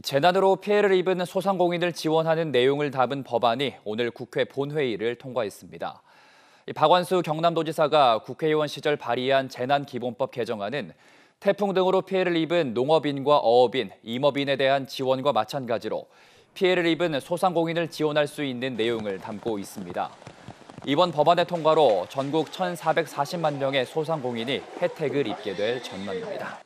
재난으로 피해를 입은 소상공인을 지원하는 내용을 담은 법안이 오늘 국회 본회의를 통과했습니다. 박완수 경남도지사가 국회의원 시절 발의한 재난기본법 개정안은 태풍 등으로 피해를 입은 농업인과 어업인, 임업인에 대한 지원과 마찬가지로 피해를 입은 소상공인을 지원할 수 있는 내용을 담고 있습니다. 이번 법안의 통과로 전국 1,440만 명의 소상공인이 혜택을 입게 될 전망입니다.